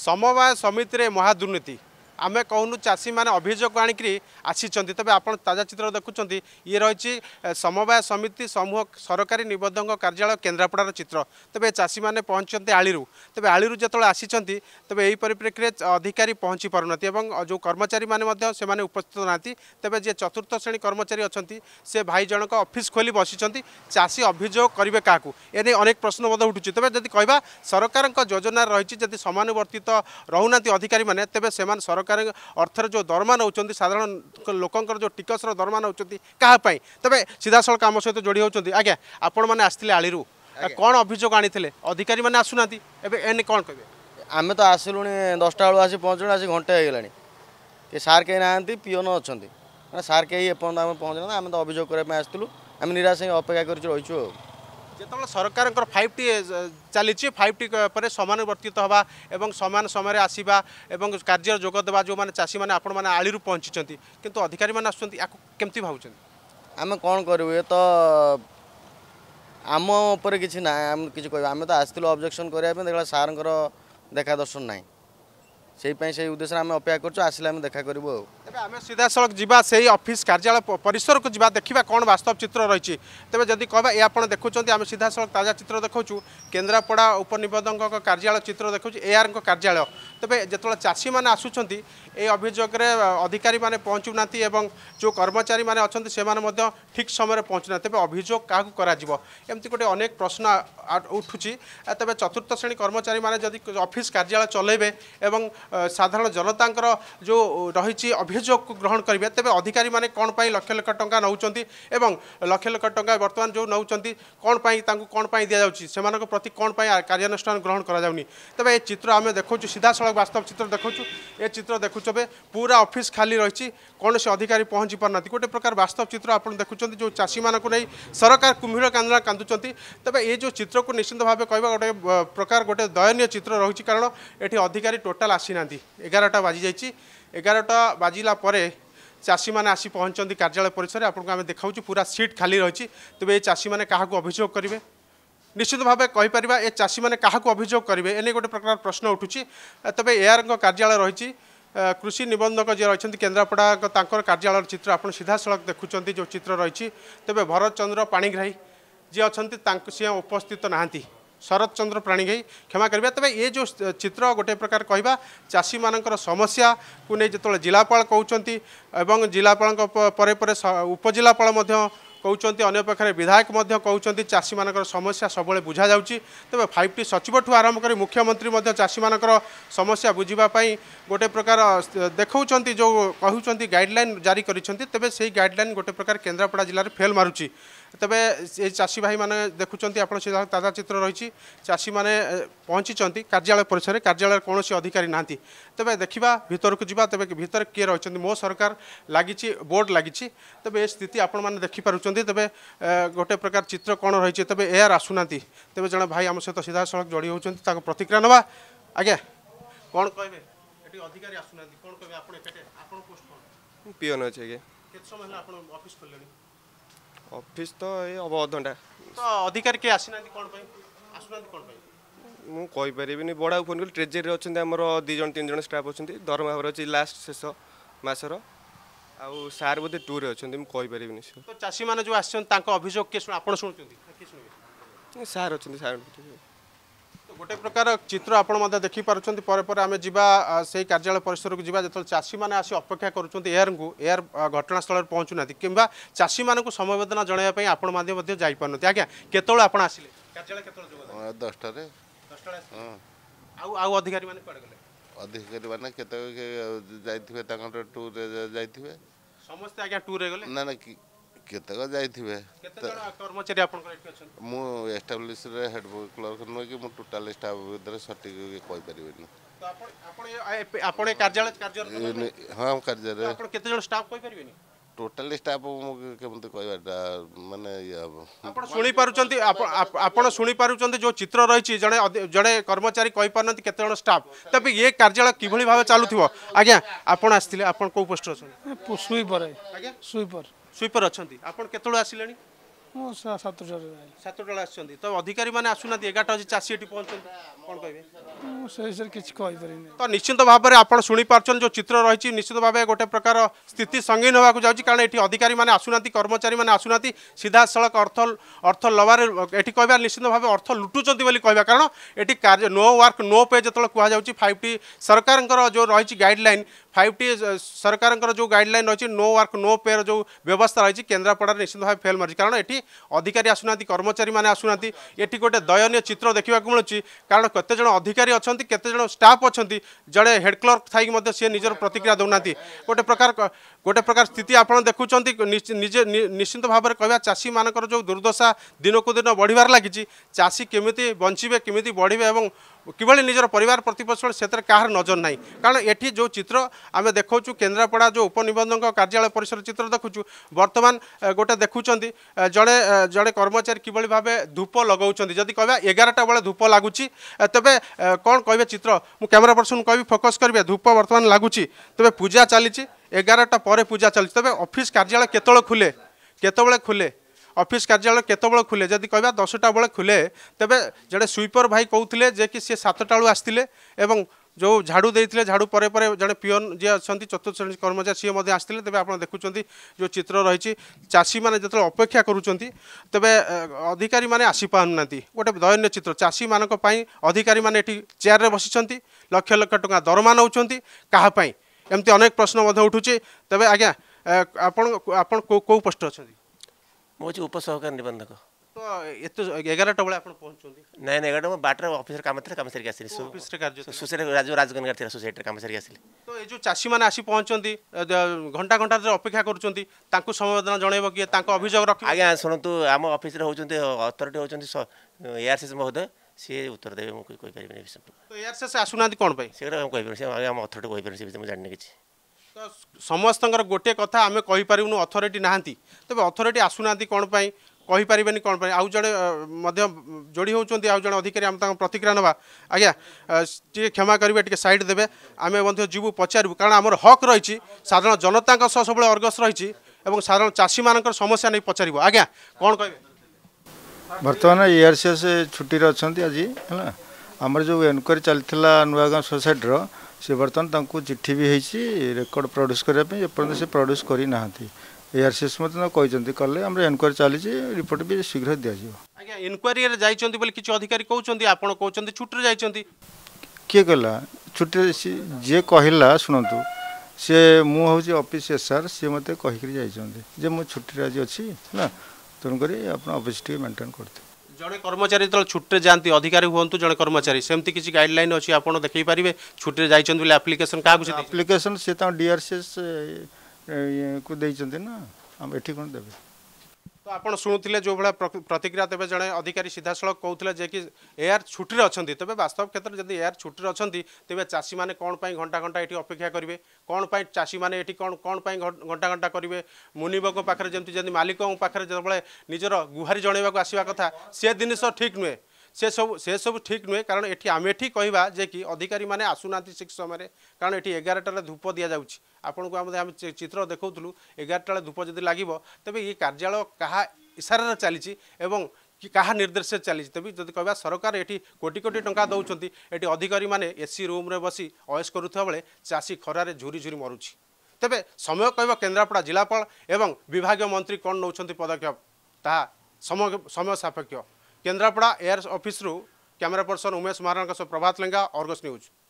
ସମବାୟ ସମିତିରେ ମହାଦୁର୍ନୀତି आमे कसी अभियोग आणिक आसि तपाईँ आपा ये देखुन समवाय समिति समूह सरकारीन्द्रापडार चित्र तपाईँ चासी म पहुँचि आली तपाईँ आलीहरू जति बेला आसि तपाईँ ए अधिकारी अधिक पहुँच पाउन जो कर्मचारी उपस्थित न चतुर्थ श्रेणी कर्मचारी अलि से भाइज अफिस खोलि बसिन्छ चासी अभियोग गरे कहाँको एक्क प्रश्नबोध उठु तपाईँ जिम्मी क्या सरकारको जोजना अधिकारी समावर्तित रहेन अधिकरी तपाईँ अर्थर जो दरमा साधारण लोक टिकस दरमाउँछ सीधा सिधासल आम सहित जोडिउँछ आज आपसि आली कन अभियोग आनि अधिक आसुना आसल दसटा बेला आ घटाइगला के सार केही नाँति पियो सार एपर्थ पहुँदैन आमे त अभियोग गरेको आु अब निराश अपेक्षा गरिरह যেতবে সরকারের ফাইভ টি চালছে ফাইভ টি পরে সমানুবর্তিত হওয়া এবং সমান সময় আসবা এবং কার্যের যোগ দেওয়া যে চাষী মানে আপনার মানে আলি পঞ্চিছেন কিন্তু অধিকারী মানে আসছেন কমিটি ভাবছেন আমি কম করবু এ তো আমি কিছু না কিছু কহ আমি তো আসছিল অবজেকশন করা দেখা সারঙ্কর দেখা দর্শন নাই সেইপাই সেই উদ্দেশ্যে আমি অপেক্ষা করছু আসলে আমি দেখা করব তবে আমি সিধাসলখ যা সেই অফিস কার্যালয় পরিসরক যা দেখা কোণ বাস্তব চিত্র রয়েছে তবে যদি কহবা এ আপনার দেখুম আমি সিধাসলখ তাজা চিত্র দেখছু কেন্দ্রাপড়া উপনিবন্ধক কার্যালয় চিত্র দেখুছি এআর কার্যালয় তবে যেত চাষী মানে আসুচার এই অভিযোগের অধিকারী মানে পৌঁছু না এবং যে কর্মচারী মানে অনেক সে ঠিক সময় পৌঁছু না তবে অভিযোগ কাহু করা এমতি গোটে অনেক প্রশ্ন উঠুছি তবে চতুর্থ শ্রেণী কর্মচারী মানে যদি অফিস কার্যালয় চলাইবে এবং ସାଧାରଣ ଜନତାଙ୍କର ଯେଉଁ ରହିଛି ଅଭିଯୋଗକୁ ଗ୍ରହଣ କରିବେ ତେବେ ଅଧିକାରୀମାନେ କ'ଣ ପାଇଁ ଲକ୍ଷ ଲକ୍ଷ ଟଙ୍କା ନେଉଛନ୍ତି ଏବଂ ଲକ୍ଷ ଲକ୍ଷ ଟଙ୍କା ବର୍ତ୍ତମାନ ଯେଉଁ ନେଉଛନ୍ତି କ'ଣ ପାଇଁ ତାଙ୍କୁ କ'ଣ ପାଇଁ ଦିଆଯାଉଛି ସେମାନଙ୍କ ପ୍ରତି କ'ଣ ପାଇଁ କାର୍ଯ୍ୟାନୁଷ୍ଠାନ ଗ୍ରହଣ କରାଯାଉନି ତେବେ ଏ ଚିତ୍ର ଆମେ ଦେଖାଉଛୁ ସିଧାସଳଖ ବାସ୍ତବ ଚିତ୍ର ଦେଖାଉଛୁ ଏ ଚିତ୍ର ଦେଖୁଛୁ ଏବେ ପୁରା ଅଫିସ୍ ଖାଲି ରହିଛି କୌଣସି ଅଧିକାରୀ ପହଞ୍ଚି ପାରୁନାହାନ୍ତି ଗୋଟେ ପ୍ରକାର ବାସ୍ତବ ଚିତ୍ର ଆପଣ ଦେଖୁଛନ୍ତି ଯେଉଁ ଚାଷୀମାନଙ୍କୁ ନେଇ ସରକାର କୁମ୍ଭୀର କାନ୍ଦଣା କାନ୍ଦୁଛନ୍ତି ତେବେ ଏ ଯେଉଁ ଚିତ୍ରକୁ ନିଶ୍ଚିନ୍ତ ଭାବେ କହିବା ଗୋଟେ ପ୍ରକାର ଗୋଟେ ଦୟନୀୟ ଚିତ୍ର ରହୁଛି କାରଣ ଏଠି ଅଧିକାରୀ ଟୋଟାଲ୍ ଆସି ଆସିନାହାନ୍ତି ଏଗାରଟା ବାଜିଯାଇଛି ଏଗାରଟା ବାଜିଲା ପରେ ଚାଷୀମାନେ ଆସି ପହଞ୍ଚନ୍ତି କାର୍ଯ୍ୟାଳୟ ପରିସରରେ ଆପଣଙ୍କୁ ଆମେ ଦେଖାଉଛୁ ପୁରା ସିଟ୍ ଖାଲି ରହିଛି ତେବେ ଏ ଚାଷୀମାନେ କାହାକୁ ଅଭିଯୋଗ କରିବେ ନିଶ୍ଚିତ ଭାବେ କହିପାରିବା ଏ ଚାଷୀମାନେ କାହାକୁ ଅଭିଯୋଗ କରିବେ ଏନେଇ ଗୋଟେ ପ୍ରକାର ପ୍ରଶ୍ନ ଉଠୁଛି ତେବେ ଏଆର୍ଙ୍କ କାର୍ଯ୍ୟାଳୟ ରହିଛି କୃଷି ନିବନ୍ଧକ ଯିଏ ରହିଛନ୍ତି କେନ୍ଦ୍ରାପଡ଼ା ତାଙ୍କର କାର୍ଯ୍ୟାଳୟର ଚିତ୍ର ଆପଣ ସିଧାସଳଖ ଦେଖୁଛନ୍ତି ଯେଉଁ ଚିତ୍ର ରହିଛି ତେବେ ଭରତ ଚନ୍ଦ୍ର ପାଣିଗ୍ରାହୀ ଯିଏ ଅଛନ୍ତି ତାଙ୍କୁ ସିଏ ଉପସ୍ଥିତ ନାହାନ୍ତି ଶରତ ଚନ୍ଦ୍ର ପ୍ରାଣୀଘେଇ କ୍ଷମା କରିବା ତେବେ ଏ ଯେଉଁ ଚିତ୍ର ଗୋଟିଏ ପ୍ରକାର କହିବା ଚାଷୀମାନଙ୍କର ସମସ୍ୟାକୁ ନେଇ ଯେତେବେଳେ ଜିଲ୍ଲାପାଳ କହୁଛନ୍ତି ଏବଂ ଜିଲ୍ଲାପାଳଙ୍କ ପରେ ପରେ ଉପଜିଲ୍ଲାପାଳ ମଧ୍ୟ କହୁଛନ୍ତି ଅନ୍ୟପକ୍ଷରେ ବିଧାୟକ ମଧ୍ୟ କହୁଛନ୍ତି ଚାଷୀମାନଙ୍କର ସମସ୍ୟା ସବୁବେଳେ ବୁଝାଯାଉଛି ତେବେ ଫାଇଭ ଟି ସଚିବଠୁ ଆରମ୍ଭ କରି ମୁଖ୍ୟମନ୍ତ୍ରୀ ମଧ୍ୟ ଚାଷୀମାନଙ୍କର ସମସ୍ୟା ବୁଝିବା ପାଇଁ ଗୋଟେ ପ୍ରକାର ଦେଖାଉଛନ୍ତି ଯେଉଁ କହୁଛନ୍ତି ଗାଇଡ଼ଲାଇନ୍ ଜାରି କରିଛନ୍ତି ତେବେ ସେହି ଗାଇଡ଼ଲାଇନ୍ ଗୋଟେ ପ୍ରକାର କେନ୍ଦ୍ରାପଡ଼ା ଜିଲ୍ଲାରେ ଫେଲ୍ ମାରୁଛି তবে এই চাষী ভাই মানে দেখুম আপনার তাজা চিত্র রয়েছে চাষী মানে পৌঁছিছেন কার্যালয় পরিসরে কার্যালয়ের কৌশি অধিকারী না তবে দেখা ভিতরক যা তবে ভিতরে কি রয়েছেন মো সরকার লাগিছি বোর্ড লাগিছি তবে এ স্থিতি আপনার মানে দেখিপার তবে গোটে প্রকার চিত্র কোণ রয়েছে তবে এয়ার আসু না তবে জন ভাই আমার সহ সিধা সড়ক জড়ি হচ্ছেন তা প্রতিক্রিয়া নেওয়া আজ্ঞা কোণ কে এটি অধিকারী আসু না কোণ কে আপনার আপনার পোস্ট কোণ পিওন আছে আজ্ঞা কত সময় হল আপনার অফিস খোলেনি অফিস তো এই হব অধঘণ্টা তো অধিকার কে আসিনাহাନ୍ତି কোন পাই আসুনাহাନ୍ତି কোন পাই ମୁଁ କହିପାରିବିନି ବଡ଼ ଆଉ ଫୋନ୍ କଲି ଟ୍ରେଜେରୀରେ ଅଛନ୍ତି ଆମର ଦୁଇ ଜଣ ତିନି ଜଣ ଷ୍ଟାଫ୍ ଅଛନ୍ତି ଦରମା ହେବାର ଅଛି ଲାଷ୍ଟ ଶେଷ ମାସର ଆଉ ସାର୍ ବୋଧେ ଟୁରେ ଅଛନ୍ତି ମୁଁ କହିପାରିବିନି ଚାଷୀମାନେ ଯେଉଁ ଆସିଛନ୍ତି ତାଙ୍କ ଅଭିଯୋଗ କିଏ ଆପଣ ଶୁଣୁଛନ୍ତି ସାର୍ ଅଛନ୍ତି ସାର୍ ଗୋଟେ ପ୍ରକାର ଚିତ୍ର ଆପଣ ମଧ୍ୟ ଦେଖିପାରୁଛନ୍ତି ପରେ ପରେ ଆମେ ଯିବା ସେଇ କାର୍ଯ୍ୟାଳୟ ପରିସରକୁ ଯିବା ଯେତେବେଳେ ଚାଷୀମାନେ ଆସି ଅପେକ୍ଷା କରୁଛନ୍ତି ଏୟାରଙ୍କୁ ଏୟାର ଘଟଣାସ୍ଥଳରେ ପହଞ୍ଚୁନାହାନ୍ତି କିମ୍ବା ଚାଷୀମାନଙ୍କୁ ସମବେଦନା ଜଣାଇବା ପାଇଁ ଆପଣ ମାଧ୍ୟମ ମଧ୍ୟ ଯାଇପାରୁନାହାନ୍ତି ଆଜ୍ଞା କେତେବେଳେ ଆପଣ ଆସିଲେ ଅଧିକାରୀମାନେ କେତେ ଯାଇଥିବେ ତାଙ୍କର କେତେକ ଯାଇଥିବେ କର୍ମଚାରୀ ଆପଣଙ୍କର ମୁଁ ଏଷ୍ଟାବ୍ଲିଶରେ ହେଡ୍ କ୍ଲର୍କ ନୁହେଁ କି ମୁଁ ଟୋଟାଲି ଷ୍ଟାଫ୍ ଭିତରେ ସଠିକ୍ କହିପାରିବିନି ଆପଣ କାର୍ଯ୍ୟାଳୟ ହଁ କାର୍ଯ୍ୟରେ କେତେଜଣ ଷ୍ଟାଫ୍ କହିପାରିବେନି ଟୋଟାଲି ଷ୍ଟାଫ୍ ମୁଁ କେମିତି କହିବାଟା ମାନେ ଇଏ ହେବ ଆପଣ ଶୁଣିପାରୁଛନ୍ତି ଆପଣ ଶୁଣିପାରୁଛନ୍ତି ଯେଉଁ ଚିତ୍ର ରହିଛି ଜଣେ ଜଣେ କର୍ମଚାରୀ କହିପାରୁନାହାନ୍ତି କେତେ ଜଣ ଷ୍ଟାଫ୍ ତେବେ ଇଏ କାର୍ଯ୍ୟାଳୟ କିଭଳି ଭାବେ ଚାଲୁଥିବ ଆଜ୍ଞା ଆପଣ ଆସିଥିଲେ ଆପଣ କେଉଁ ପୋଷ୍ଟରେ ଅଛନ୍ତି ସୁଇପର୍ ଆଜ୍ଞା ସୁଇପର୍ स्विपर अनि आस अधिक आउनु एघार चासी पहुँच त निश्चित जो चित्र रहिछि निश्चित भाबे गोटे प्रकार स्थिति सङ्गीन हेर्छ कारण यी अधिकारी आसुना कर्मचारी आसुना सिधासल अर्थ अर्थ भाबे अर्थ लुटुन्छ क्या कारण कार्य नो वर्क नो पे कुल 5 टी सरकारकर जो रहिछि गाइडलाइन ফাইভ টি সরকারঙ্কর যে গাইডলাইন রয়েছে নো ওয়ার্ক নো পের যে ব্যবস্থা রয়েছে কেন্দ্রাপড়ার নিশ্চিত ভাবে ফেল মারিছে কারণ এটি অধিকারী আসুনা কর্মচারী মানে আসুনা এটি গোটে দয়নীয় চিত্র দেখা মিলুଛି কারণ কতজন অধিকারী অনেক কতজন স্টাফ অনেক জড়ে হেড ক্লর্ক থাকি সি নিজের প্রতিক্রিয়া দেউনা গোটে প্রকার গোটে প্রকার স্থিতি আপনার দেখুম নিজে নিশ্চিত ভাবে কহা চাষী মানকর যে দুর্দশা দিনকু দিন বড়িবার লাগিছে চাষী কেমিতি বঞ্চবে কেমিতি বড়বে এবং কিভাবে নিজের পরিবার প্রতিপোষণ সেতরে কাহার নজর নাই কারণ এটি যে চিত্র আমি দেখছু কেন্দ্রাপড়া যে উপনিবন্ধক কার্যালয় পরিসর চিত্র দেখুছু বর্তমান গোটে দেখুম জড়ে জড়ে কর্মচারী কিভাবে ভাবে ধূপ লগাউছেন যদি কহবা এগারোটা বেড়ে ধূপ লাগুচি তবে কম কহবে চিত্র মু ক্যামেরা পর্সন কবি ফোকস করবে ধূপ বর্তমান লাগুচি তবে পূজা চালিছি এগারোটা পরে পূজা চালিছি তবে অফিস কার্যালয় কেতবে খুলে কেতবে খুলে অফিস কার্যালয় কেতবে খুলে যদি কহা দশটা বেড়ে খুলে তবে জড়ে সুইপর ভাই কৌলে যে কি সি সাতটা বেড়ে আসলে এবং যে ঝাড়ু দিয়ে ঝাড়ু পরে পরে জনে পিওন যে অনেক চতুর্থ শ্রেণী কর্মচারী সি আসলে তবে আপনার দেখুম যে চিত্র রয়েছে চাষী মানে যেত অপেক্ষা করছেন তবে অধিকারী মানে আসিপার না গোটে দয়নীয় চিত্র চাষী মানুষ অধিকারী মানে এটি চেয়ারে বসিছেন লক্ষ লক্ষ টাকা দরমা নেওয়া কাহাপাই এমতি অনেক প্রশ্ন উঠুছে তবে আজ্ঞা আপন আপন কেউ পোস্ট অনেক ମୁଁ ହେଉଛି ଉପସହକାରୀ ନିବନ୍ଧକ ତ ଏତେ ଏଗାରଟା ବେଳେ ଆପଣ ପହଞ୍ଚନ୍ତି ନାଇଁ ନାଇଁ ଏଗାରଟା ମୁଁ ବାଟରେ ଅଫିସରେ କାମ ଥିଲା କାମ ସାରିକି ଆସିଲି ଅଫିସରେ କାର୍ଯ୍ୟ ସୋସାଇଟି ରାଜଗଙ୍ଗା ଥିଲା ସୋସାଇଟିରେ କାମ ସାରିକି ଆସିଲି ତ ଏ ଯେଉଁ ଚାଷୀମାନେ ଆସି ପହଞ୍ଚନ୍ତି ଘଣ୍ଟା ଘଣ୍ଟାରେ ଅପେକ୍ଷା କରୁଛନ୍ତି ତାଙ୍କୁ ସମବେଦନା ଜଣାଇବ କିଏ ତାଙ୍କ ଅଭିଯୋଗ ରଖି ଆଜ୍ଞା ଶୁଣନ୍ତୁ ଆମ ଅଫିସରେ ହେଉଛନ୍ତି ଅଥରିଟି ହେଉଛନ୍ତି ଏଆର୍ସିଏସ୍ ମହୋଦୟ ସିଏ ଉତ୍ତର ଦେବେ ମୁଁ କହିପାରିବିନି ଏ ବିଷୟରେ ତ ଏଆର୍ସିଏସ୍ ଆସୁନାହାନ୍ତି କ'ଣ ପାଇଁ ସେଗୁଡ଼ା ମୁଁ କହିପାରିବି ଆମ ଅଥରିଟି କହିପାରିବି ସେ ବିଷୟରେ ମୁଁ ଜାଣିନି କିଛି ତ ସମସ୍ତଙ୍କର ଗୋଟିଏ କଥା ଆମେ କହିପାରିବୁନୁ ଅଥରିଟି ନାହାନ୍ତି ତେବେ ଅଥରିଟି ଆସୁନାହାନ୍ତି କ'ଣ ପାଇଁ କହିପାରିବେନି କ'ଣ ପାଇଁ ଆଉ ଜଣେ ମଧ୍ୟ ଯୋଡ଼ି ହେଉଛନ୍ତି ଆଉ ଜଣେ ଅଧିକାରୀ ଆମେ ତାଙ୍କ ପ୍ରତିକ୍ରିୟା ନେବା ଆଜ୍ଞା ଟିକେ କ୍ଷମା କରିବେ ଟିକେ ସାଇଡ଼୍ ଦେବେ ଆମେ ମଧ୍ୟ ଯିବୁ ପଚାରିବୁ କାରଣ ଆମର ହକ୍ ରହିଛି ସାଧାରଣ ଜନତାଙ୍କ ସହ ସବୁବେଳେ ଅର୍ଗସ ରହିଛି ଏବଂ ସାଧାରଣ ଚାଷୀମାନଙ୍କର ସମସ୍ୟା ନେଇ ପଚାରିବୁ ଆଜ୍ଞା କ'ଣ କହିବେ ବର୍ତ୍ତମାନ ଇଆର୍ସିଏସ୍ ଛୁଟିରେ ଅଛନ୍ତି ଆଜି ହେଲା ଆମର ଯେଉଁ ଏନକ୍ୱାରି ଚାଲିଥିଲା ନୂଆଗାଁ ସୋସାଇଟିର ସେ ବର୍ତ୍ତମାନ ତାଙ୍କୁ ଚିଠି ବି ହେଇଛି ରେକର୍ଡ଼ ପ୍ରଡ୍ୟୁସ୍ କରିବା ପାଇଁ ଏପର୍ଯ୍ୟନ୍ତ ସେ ପ୍ରଡ୍ୟୁସ୍ କରିନାହାନ୍ତି ଏ ଆର୍ ଏଆର୍ ସିଏସ୍ ମଧ୍ୟ କହିଛନ୍ତି କଲେ ଆମର ଏନକ୍ୱାରି ଚାଲିଛି ରିପୋର୍ଟ ବି ଶୀଘ୍ର ଦିଆଯିବ ଆଜ୍ଞା ଏନକ୍ୱାରିରେ ଯାଇଛନ୍ତି ବୋଲି କିଛି ଅଧିକାରୀ କହୁଛନ୍ତି ଆପଣ କହୁଛନ୍ତି ଛୁଟିରେ ଯାଇଛନ୍ତି କିଏ କହିଲା ଛୁଟିରେ ଯିଏ କହିଲା ଶୁଣନ୍ତୁ ସିଏ ମୁଁ ହେଉଛି ଅଫିସ୍ ଏସ୍ଆର୍ ସିଏ ମୋତେ କହିକିରି ଯାଇଛନ୍ତି ଯେ ମୁଁ ଛୁଟିରେ ଆଜି ଅଛି ହେଲା ତେଣୁକରି ଆପଣ ଅଫିସ୍ ଟିକେ ମେଣ୍ଟେନ୍ କରିଥିବେ जड़े कर्मचारी जो तो छुट्टे जाती अधिकारी हूँ जड़े कर्मचारी सेमती किसी गाइडल अच्छी आप देखे पारे छुट्टे जाइए आप्लिकेसन क्या आप्लिकेसन सी तो डीआरसीएस को ना ये कौन देवे ତ ଆପଣ ଶୁଣୁଥିଲେ ଯେଉଁଭଳିଆ ପ୍ରତିକ୍ରିୟା ତେବେ ଜଣେ ଅଧିକାରୀ ସିଧାସଳଖ କହୁଥିଲେ ଯେ କି ଏୟାର ଛୁଟିରେ ଅଛନ୍ତି ତେବେ ବାସ୍ତବ କ୍ଷେତ୍ରରେ ଯଦି ଏୟାର ଛୁଟିରେ ଅଛନ୍ତି ତେବେ ଚାଷୀମାନେ କ'ଣ ପାଇଁ ଘଣ୍ଟା ଘଣ୍ଟା ଏଠି ଅପେକ୍ଷା କରିବେ କ'ଣ ପାଇଁ ଚାଷୀମାନେ ଏଠି କ'ଣ କ'ଣ ପାଇଁ ଘଣ୍ଟା ଘଣ୍ଟା କରିବେ ମୁନିବଙ୍କ ପାଖରେ ଯେମିତି ଯେମିତି ମାଲିକଙ୍କ ପାଖରେ ଯେତେବେଳେ ନିଜର ଗୁହାରି ଜଣାଇବାକୁ ଆସିବା କଥା ସେ ଜିନିଷ ଠିକ୍ ନୁହେଁ ସେସବୁ ସେସବୁ ଠିକ୍ ନୁହେଁ କାରଣ ଏଠି ଆମେ ଏଠି କହିବା ଯେ କି ଅଧିକାରୀମାନେ ଆସୁନାହାନ୍ତି ଠିକ୍ ସମୟରେ କାରଣ ଏଠି ଏଗାରଟାରେ ଧୂପ ଦିଆଯାଉଛି ଆପଣଙ୍କୁ ଆମେ ଆମେ ଚିତ୍ର ଦେଖାଉଥିଲୁ ଏଗାରଟା ବେଳେ ଧୂପ ଯଦି ଲାଗିବ ତେବେ ଏ କାର୍ଯ୍ୟାଳୟ କାହା ଇସାରାରେ ଚାଲିଛି ଏବଂ କାହା ନିର୍ଦ୍ଦେଶରେ ଚାଲିଛି ତେବେ ଯଦି କହିବା ସରକାର ଏଠି କୋଟି କୋଟି ଟଙ୍କା ଦେଉଛନ୍ତି ଏଠି ଅଧିକାରୀମାନେ ଏ ସି ରୁମ୍ରେ ବସି ଅଏସ୍ କରୁଥିବା ବେଳେ ଚାଷୀ ଖରାରେ ଝୁରି ଝୁରି ମରୁଛି ତେବେ ସମୟ କହିବ କେନ୍ଦ୍ରାପଡ଼ା ଜିଲ୍ଲାପାଳ ଏବଂ ବିଭାଗୀୟ ମନ୍ତ୍ରୀ କ'ଣ ନେଉଛନ୍ତି ପଦକ୍ଷେପ ତାହା ସମୟ ସମୟ ସାପେକ୍ଷ କେନ୍ଦ୍ରାପଡ଼ା ଏୟାର ଅଫିସରୁ କ୍ୟାମେରା ପର୍ସନ ଉମେଶ ମହାରଣାଙ୍କ ସହ ପ୍ରଭାତ ଲେଙ୍ଗା ଅର୍ଗସ ନ୍ୟୁଜ୍